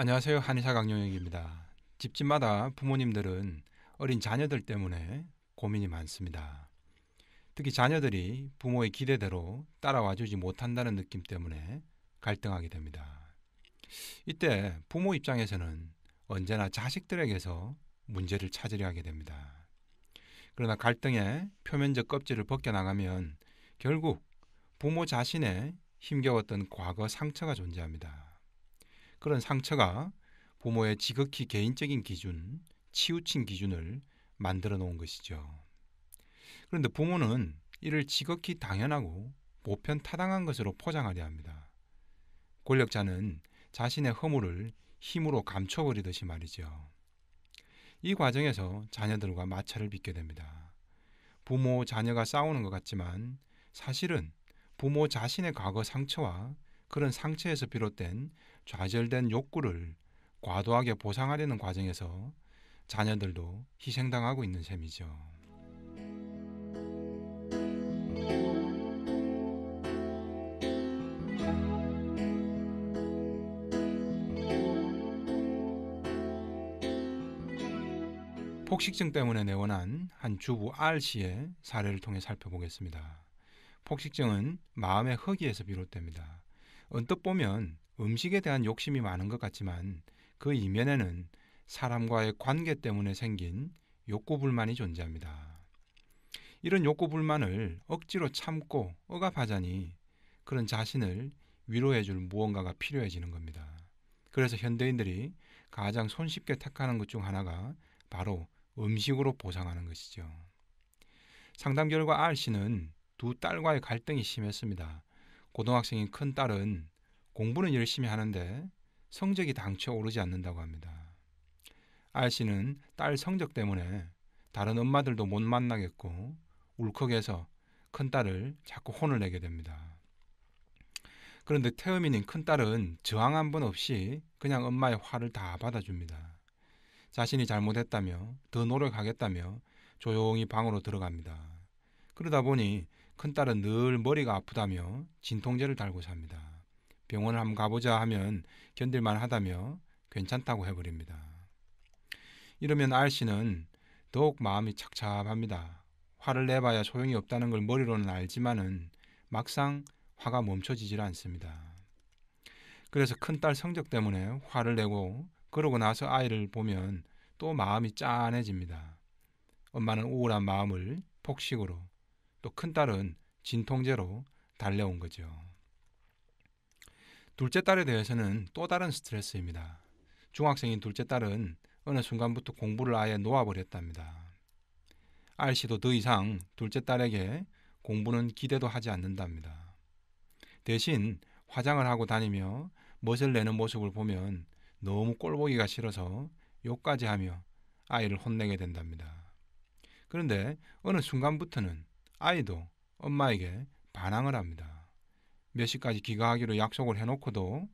안녕하세요. 한의사 강용혁입니다. 집집마다 부모님들은 어린 자녀들 때문에 고민이 많습니다. 특히 자녀들이 부모의 기대대로 따라와 주지 못한다는 느낌 때문에 갈등하게 됩니다. 이때 부모 입장에서는 언제나 자식들에게서 문제를 찾으려 하게 됩니다. 그러나 갈등의 표면적 껍질을 벗겨나가면 결국 부모 자신의 힘겨웠던 과거 상처가 존재합니다. 그런 상처가 부모의 지극히 개인적인 기준, 치우친 기준을 만들어 놓은 것이죠. 그런데 부모는 이를 지극히 당연하고 보편 타당한 것으로 포장하려 합니다. 권력자는 자신의 허물을 힘으로 감춰버리듯이 말이죠. 이 과정에서 자녀들과 마찰을 빚게 됩니다. 부모, 자녀가 싸우는 것 같지만 사실은 부모 자신의 과거 상처와 그런 상처에서 비롯된 좌절된 욕구를 과도하게 보상하려는 과정에서 자녀들도 희생당하고 있는 셈이죠. 폭식증 때문에 내원한 한 주부 R 씨의 사례를 통해 살펴보겠습니다. 폭식증은 마음의 허기에서 비롯됩니다. 언뜻 보면 음식에 대한 욕심이 많은 것 같지만 그 이면에는 사람과의 관계 때문에 생긴 욕구 불만이 존재합니다. 이런 욕구 불만을 억지로 참고 억압하자니 그런 자신을 위로해 줄 무언가가 필요해지는 겁니다. 그래서 현대인들이 가장 손쉽게 택하는 것 중 하나가 바로 음식으로 보상하는 것이죠. 상담 결과 R 씨는 두 딸과의 갈등이 심했습니다. 고등학생인 큰 딸은 공부는 열심히 하는데 성적이 당초 오르지 않는다고 합니다. R 씨는 딸 성적 때문에 다른 엄마들도 못 만나겠고 울컥해서 큰 딸을 자꾸 혼을 내게 됩니다. 그런데 태음인인 큰 딸은 저항 한 번 없이 그냥 엄마의 화를 다 받아줍니다. 자신이 잘못했다며 더 노력하겠다며 조용히 방으로 들어갑니다. 그러다 보니 큰딸은 늘 머리가 아프다며 진통제를 달고 삽니다. 병원을 한번 가보자 하면 견딜만 하다며 괜찮다고 해버립니다. 이러면 R씨는 더욱 마음이 착잡합니다. 화를 내봐야 소용이 없다는 걸 머리로는 알지만은 막상 화가 멈춰지질 않습니다. 그래서 큰 딸 성적 때문에 화를 내고 그러고 나서 아이를 보면 또 마음이 짠해집니다. 엄마는 우울한 마음을 폭식으로 또 큰딸은 진통제로 달려온 거죠. 둘째 딸에 대해서는 또 다른 스트레스입니다. 중학생인 둘째 딸은 어느 순간부터 공부를 아예 놓아버렸답니다. 알씨도 더 이상 둘째 딸에게 공부는 기대도 하지 않는답니다. 대신 화장을 하고 다니며 멋을 내는 모습을 보면 너무 꼴보기가 싫어서 욕까지 하며 아이를 혼내게 된답니다. 그런데 어느 순간부터는 아이도 엄마에게 반항을 합니다. 몇 시까지 귀가하기로 약속을 해놓고도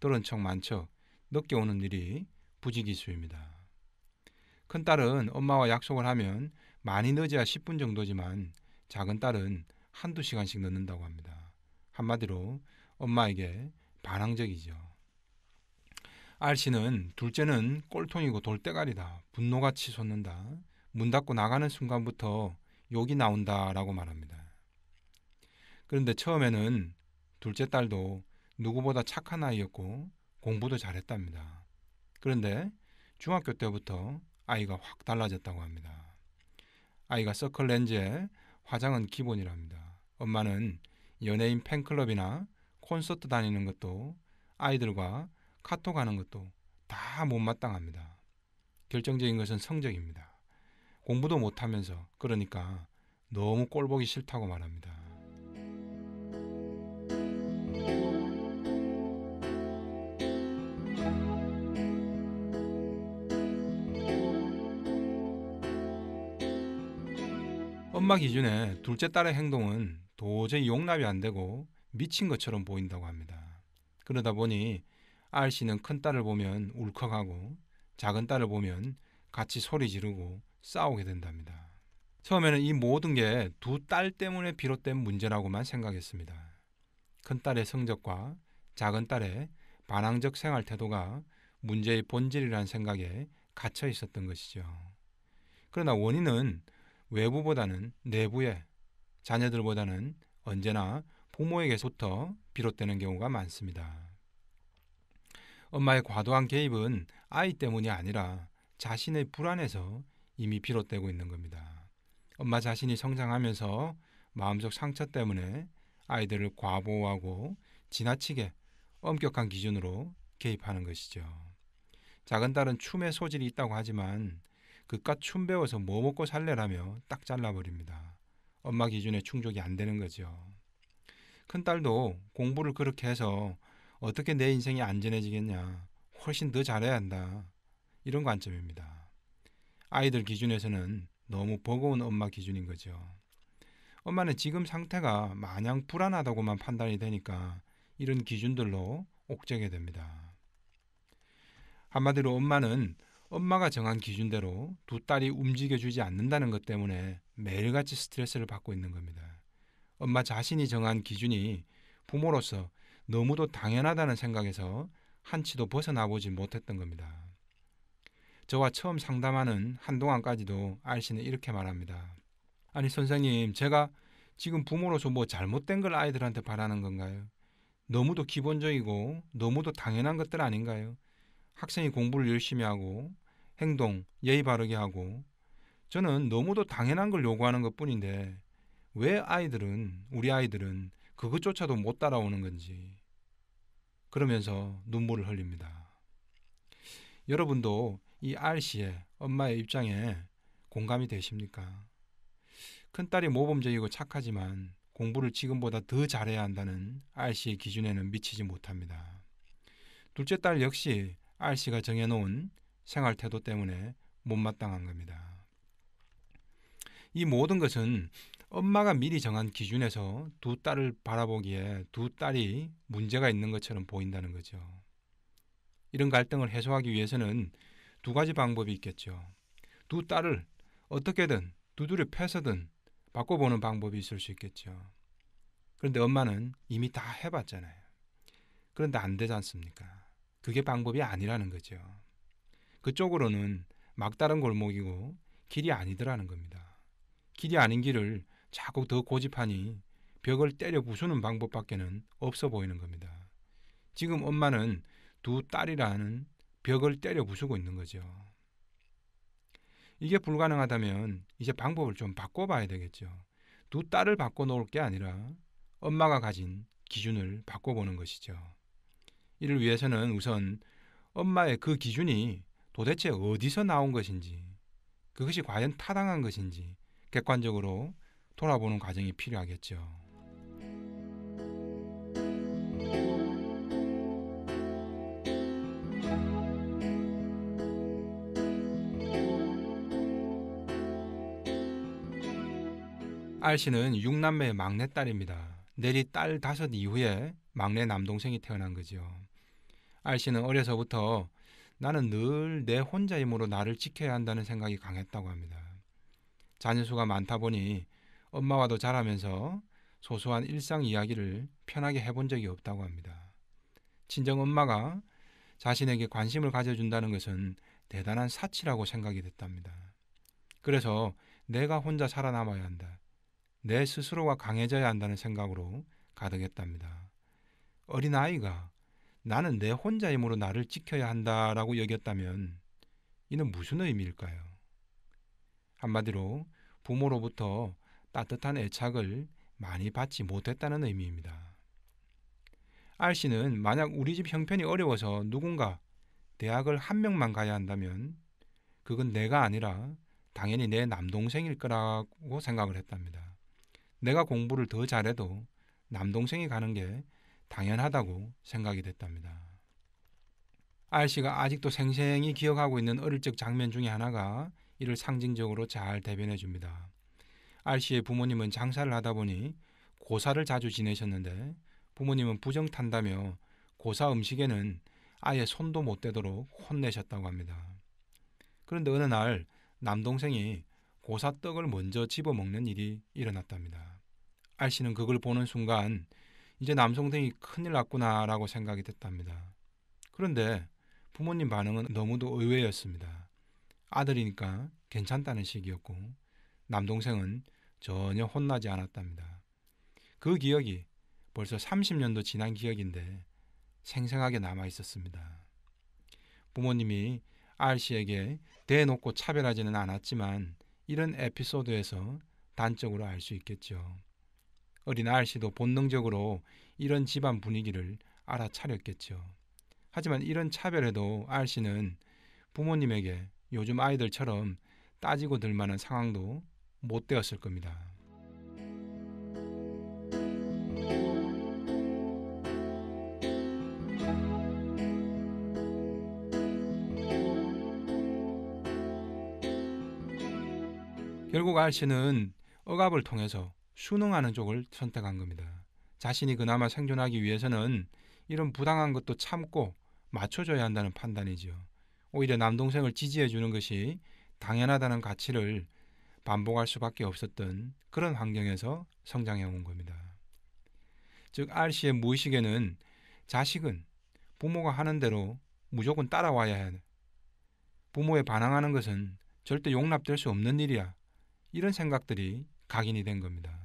들은 척 만척 늦게 오는 일이 부지기수입니다. 큰딸은 엄마와 약속을 하면 많이 늦어야 10분 정도지만 작은 딸은 한두 시간씩 늦는다고 합니다. 한마디로 엄마에게 반항적이죠. 알씨는 둘째는 꼴통이고 돌대가리다. 분노같이 솟는다. 문 닫고 나가는 순간부터 욕이 나온다. 라고 말합니다. 그런데 처음에는 둘째 딸도 누구보다 착한 아이였고 공부도 잘했답니다. 그런데 중학교 때부터 아이가 확 달라졌다고 합니다. 아이가 서클 렌즈에 화장은 기본이랍니다. 엄마는 연예인 팬클럽이나 콘서트 다니는 것도 아이들과 카톡하는 것도 다 못마땅합니다. 결정적인 것은 성적입니다. 공부도 못하면서 그러니까 너무 꼴보기 싫다고 말합니다. 엄마 기준에 둘째 딸의 행동은 도저히 용납이 안 되고 미친 것처럼 보인다고 합니다. 그러다 보니 R 씨는 큰 딸을 보면 울컥하고 작은 딸을 보면 같이 소리 지르고 싸우게 된답니다. 처음에는 이 모든 게 두 딸 때문에 비롯된 문제라고만 생각했습니다. 큰 딸의 성적과 작은 딸의 반항적 생활 태도가 문제의 본질이라는 생각에 갇혀 있었던 것이죠. 그러나 원인은 외부보다는 내부에 자녀들보다는 언제나 부모에게서부터 비롯되는 경우가 많습니다. 엄마의 과도한 개입은 아이 때문이 아니라 자신의 불안에서 이미 비롯되고 있는 겁니다. 엄마 자신이 성장하면서 마음속 상처 때문에 아이들을 과보하고 호 지나치게 엄격한 기준으로 개입하는 것이죠. 작은 딸은 춤의 소질이 있다고 하지만 그깟 춤 배워서 뭐 먹고 살래라며 딱 잘라버립니다. 엄마 기준에 충족이 안 되는 거죠. 큰 딸도 공부를 그렇게 해서 어떻게 내 인생이 안전해지겠냐. 훨씬 더 잘해야 한다. 이런 관점입니다. 아이들 기준에서는 너무 버거운 엄마 기준인 거죠. 엄마는 지금 상태가 마냥 불안하다고만 판단이 되니까 이런 기준들로 옥죄게 됩니다. 한마디로 엄마는 엄마가 정한 기준대로 두 딸이 움직여주지 않는다는 것 때문에 매일같이 스트레스를 받고 있는 겁니다. 엄마 자신이 정한 기준이 부모로서 너무도 당연하다는 생각에서 한치도 벗어나보지 못했던 겁니다. 저와 처음 상담하는 한동안까지도 알 씨는 이렇게 말합니다. 아니 선생님, 제가 지금 부모로서 뭐 잘못된 걸 아이들한테 바라는 건가요? 너무도 기본적이고 너무도 당연한 것들 아닌가요? 학생이 공부를 열심히 하고 행동 예의 바르게 하고 저는 너무도 당연한 걸 요구하는 것 뿐인데 왜 아이들은 우리 아이들은 그것조차도 못 따라오는 건지 그러면서 눈물을 흘립니다. 여러분도 이 R 씨의 엄마의 입장에 공감이 되십니까? 큰딸이 모범적이고 착하지만 공부를 지금보다 더 잘해야 한다는 R 씨의 기준에는 미치지 못합니다. 둘째 딸 역시 R 씨가 정해놓은 생활 태도 때문에 못마땅한 겁니다. 이 모든 것은 엄마가 미리 정한 기준에서 두 딸을 바라보기에 두 딸이 문제가 있는 것처럼 보인다는 거죠. 이런 갈등을 해소하기 위해서는 두 가지 방법이 있겠죠. 두 딸을 어떻게든 두드려 패서든 바꿔보는 방법이 있을 수 있겠죠. 그런데 엄마는 이미 다 해봤잖아요. 그런데 안 되지 않습니까? 그게 방법이 아니라는 거죠. 그쪽으로는 막다른 골목이고 길이 아니더라는 겁니다. 길이 아닌 길을 자꾸 더 고집하니 벽을 때려 부수는 방법밖에는 없어 보이는 겁니다. 지금 엄마는 두 딸이라는 벽을 때려 부수고 있는 거죠. 이게 불가능하다면 이제 방법을 좀 바꿔봐야 되겠죠. 두 딸을 바꿔놓을 게 아니라 엄마가 가진 기준을 바꿔보는 것이죠. 이를 위해서는 우선 엄마의 그 기준이 도대체 어디서 나온 것인지, 그것이 과연 타당한 것인지 객관적으로 돌아보는 과정이 필요하겠죠. R 씨는 6남매의 막내딸입니다. 내리 딸 다섯 이후에 막내 남동생이 태어난 거지요. 씨는 어려서부터 나는 늘 내 혼자이므로 나를 지켜야 한다는 생각이 강했다고 합니다. 자녀 수가 많다 보니 엄마와도 자라면서 소소한 일상 이야기를 편하게 해본 적이 없다고 합니다. 친정 엄마가 자신에게 관심을 가져준다는 것은 대단한 사치라고 생각이 됐답니다. 그래서 내가 혼자 살아남아야 한다. 내 스스로가 강해져야 한다는 생각으로 가득했답니다. 어린아이가 나는 내 혼자 힘으로 나를 지켜야 한다라고 여겼다면 이는 무슨 의미일까요? 한마디로 부모로부터 따뜻한 애착을 많이 받지 못했다는 의미입니다. 알 씨는 만약 우리 집 형편이 어려워서 누군가 대학을 한 명만 가야 한다면 그건 내가 아니라 당연히 내 남동생일 거라고 생각을 했답니다. 내가 공부를 더 잘해도 남동생이 가는 게 당연하다고 생각이 됐답니다. 알 씨가 아직도 생생히 기억하고 있는 어릴 적 장면 중에 하나가 이를 상징적으로 잘 대변해 줍니다. 알 씨의 부모님은 장사를 하다 보니 고사를 자주 지내셨는데 부모님은 부정 탄다며 고사 음식에는 아예 손도 못 대도록 혼내셨다고 합니다. 그런데 어느 날 남동생이 고사 떡을 먼저 집어 먹는 일이 일어났답니다. 알 씨는 그걸 보는 순간 이제 남동생이 큰일 났구나라고 생각이 됐답니다. 그런데 부모님 반응은 너무도 의외였습니다. 아들이니까 괜찮다는 식이었고 남동생은 전혀 혼나지 않았답니다. 그 기억이 벌써 30년도 지난 기억인데 생생하게 남아 있었습니다. 부모님이 R 씨에게 대놓고 차별하지는 않았지만 이런 에피소드에서 단적으로 알 수 있겠죠. 어린 R 씨도 본능적으로 이런 집안 분위기를 알아차렸겠죠. 하지만 이런 차별에도 R 씨는 부모님에게 요즘 아이들처럼 따지고 들 만한 상황도 못 되었을 겁니다. 결국 알씨는 억압을 통해서 순응하는 쪽을 선택한 겁니다. 자신이 그나마 생존하기 위해서는 이런 부당한 것도 참고 맞춰줘야 한다는 판단이지요. 오히려 남동생을 지지해주는 것이 당연하다는 가치를 반복할 수밖에 없었던 그런 환경에서 성장해 온 겁니다. 즉 R c 의 무의식에는 자식은 부모가 하는 대로 무조건 따라와야 해. 부모에 반항하는 것은 절대 용납될 수 없는 일이야. 이런 생각들이 각인이 된 겁니다.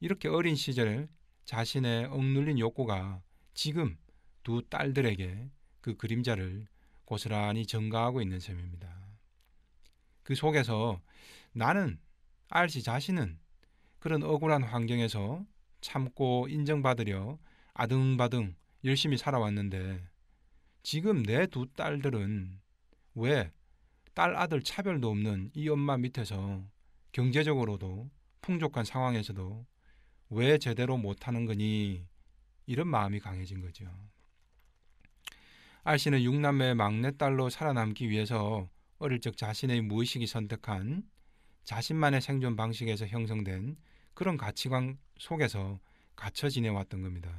이렇게 어린 시절 자신의 억눌린 욕구가 지금 두 딸들에게 그 그림자를 고스란히 증가하고 있는 셈입니다. 그 속에서 나는 RC 자신은 그런 억울한 환경에서 참고 인정받으려 아등바등 열심히 살아왔는데 지금 내 두 딸들은 왜 딸 아들 차별도 없는 이 엄마 밑에서 경제적으로도 풍족한 상황에서도 왜 제대로 못하는 거니 이런 마음이 강해진 거죠. 알씨는 6남매 막내딸로 살아남기 위해서 어릴 적 자신의 무의식이 선택한 자신만의 생존 방식에서 형성된 그런 가치관 속에서 갇혀 지내왔던 겁니다.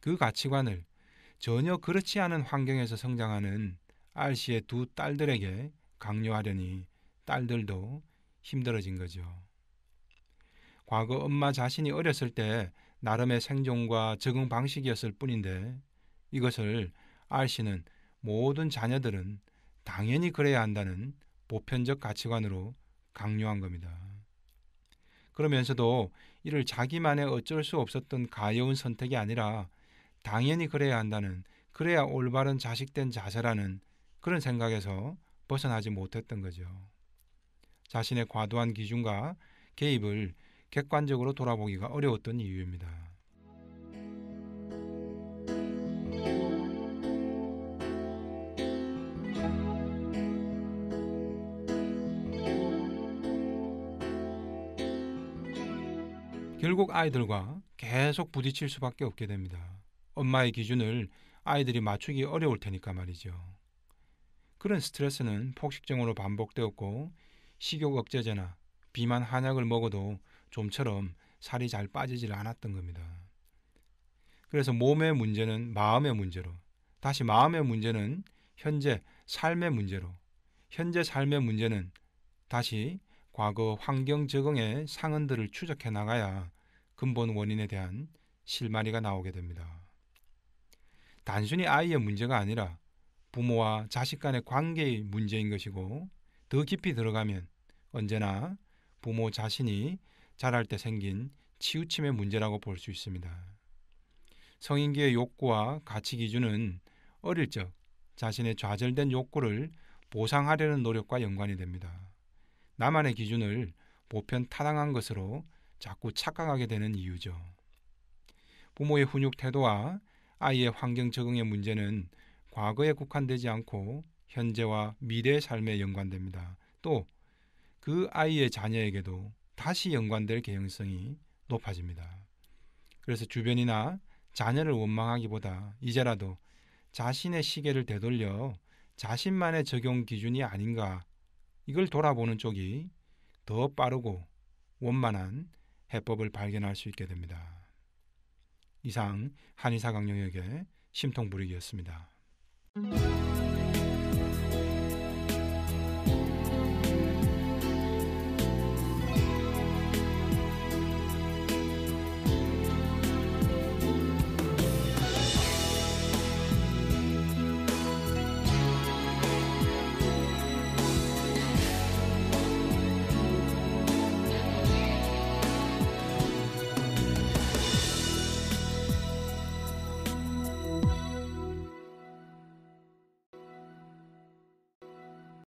그 가치관을 전혀 그렇지 않은 환경에서 성장하는 R 씨의 두 딸들에게 강요하려니 딸들도 힘들어진 거죠. 과거 엄마 자신이 어렸을 때 나름의 생존과 적응 방식이었을 뿐인데 이것을 R 씨는 모든 자녀들은 당연히 그래야 한다는 보편적 가치관으로 강요한 겁니다. 그러면서도 이를 자기만의 어쩔 수 없었던 가여운 선택이 아니라 당연히 그래야 한다는 그래야 올바른 자식된 자세라는 그런 생각에서 벗어나지 못했던 거죠. 자신의 과도한 기준과 개입을 객관적으로 돌아보기가 어려웠던 이유입니다. 결국 아이들과 계속 부딪힐 수밖에 없게 됩니다. 엄마의 기준을 아이들이 맞추기 어려울 테니까 말이죠. 그런 스트레스는 폭식증으로 반복되었고 식욕 억제제나 비만 한약을 먹어도 좀처럼 살이 잘 빠지질 않았던 겁니다. 그래서 몸의 문제는 마음의 문제로, 다시 마음의 문제는 현재 삶의 문제로, 현재 삶의 문제는 다시 과거 환경 적응의 상흔들을 추적해 나가야 근본 원인에 대한 실마리가 나오게 됩니다. 단순히 아이의 문제가 아니라 부모와 자식 간의 관계의 문제인 것이고 더 깊이 들어가면 언제나 부모 자신이 자랄 때 생긴 치우침의 문제라고 볼 수 있습니다. 성인기의 욕구와 가치 기준은 어릴 적 자신의 좌절된 욕구를 보상하려는 노력과 연관이 됩니다. 나만의 기준을 보편 타당한 것으로 자꾸 착각하게 되는 이유죠. 부모의 훈육 태도와 아이의 환경 적응의 문제는 과거에 국한되지 않고 현재와 미래 의 삶에 연관됩니다. 또 그 아이의 자녀에게도 다시 연관될 개연성이 높아집니다. 그래서 주변이나 자녀를 원망하기보다 이제라도 자신의 시계를 되돌려 자신만의 적용 기준이 아닌가 이걸 돌아보는 쪽이 더 빠르고 원만한 해법을 발견할 수 있게 됩니다. 이상 한의사 강령에게 심통불이기였습니다.